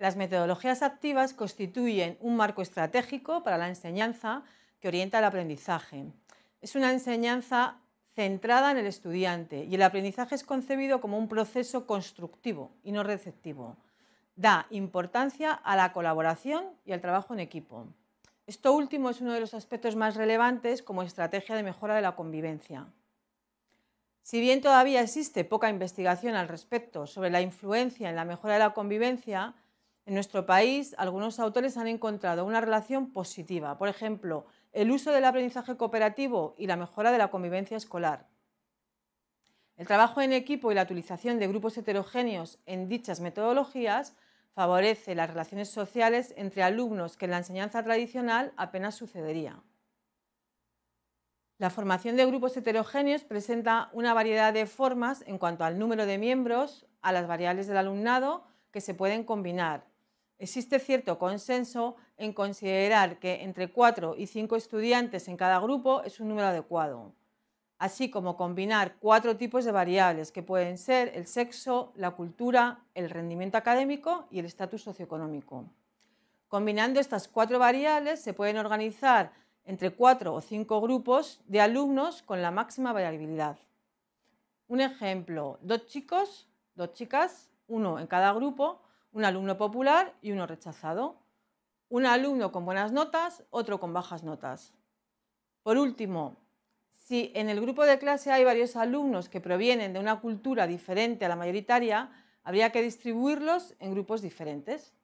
Las metodologías activas constituyen un marco estratégico para la enseñanza que orienta el aprendizaje. Es una enseñanza centrada en el estudiante y el aprendizaje es concebido como un proceso constructivo y no receptivo. Da importancia a la colaboración y al trabajo en equipo. Esto último es uno de los aspectos más relevantes como estrategia de mejora de la convivencia. Si bien todavía existe poca investigación al respecto sobre la influencia en la mejora de la convivencia, en nuestro país, algunos autores han encontrado una relación positiva, por ejemplo, el uso del aprendizaje cooperativo y la mejora de la convivencia escolar. El trabajo en equipo y la utilización de grupos heterogéneos en dichas metodologías favorece las relaciones sociales entre alumnos que en la enseñanza tradicional apenas sucedería. La formación de grupos heterogéneos presenta una variedad de formas en cuanto al número de miembros, a las variables del alumnado que se pueden combinar, Existe cierto consenso en considerar que entre 4 y 5 estudiantes en cada grupo es un número adecuado, así como combinar cuatro tipos de variables que pueden ser el sexo, la cultura, el rendimiento académico y el estatus socioeconómico. Combinando estas cuatro variables se pueden organizar entre cuatro o cinco grupos de alumnos con la máxima variabilidad. Un ejemplo, dos chicos, dos chicas, uno en cada grupo, un alumno popular y uno rechazado, un alumno con buenas notas, otro con bajas notas. Por último, si en el grupo de clase hay varios alumnos que provienen de una cultura diferente a la mayoritaria, habría que distribuirlos en grupos diferentes.